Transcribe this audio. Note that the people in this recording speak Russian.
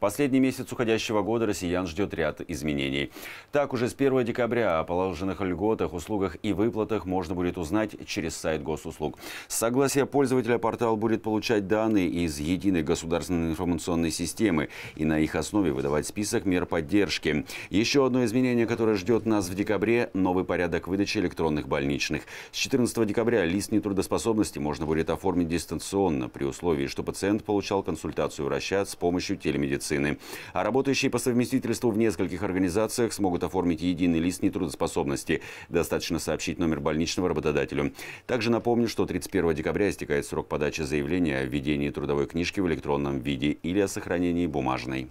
Последний месяц уходящего года россиян ждет ряд изменений. Так, уже с 1 декабря о положенных льготах, услугах и выплатах можно будет узнать через сайт госуслуг. С согласия пользователя портал будет получать данные из единой государственной информационной системы и на их основе выдавать список мер поддержки. Еще одно изменение, которое ждет нас в декабре – новый порядок выдачи электронных больничных. С 14 декабря лист нетрудоспособности можно будет оформить дистанционно при условии, что пациент получал консультацию врача с помощью телемедицины медицины. А работающие по совместительству в нескольких организациях смогут оформить единый лист нетрудоспособности. Достаточно сообщить номер больничного работодателю. Также напомню, что 31 декабря истекает срок подачи заявления о введении трудовой книжки в электронном виде или о сохранении бумажной.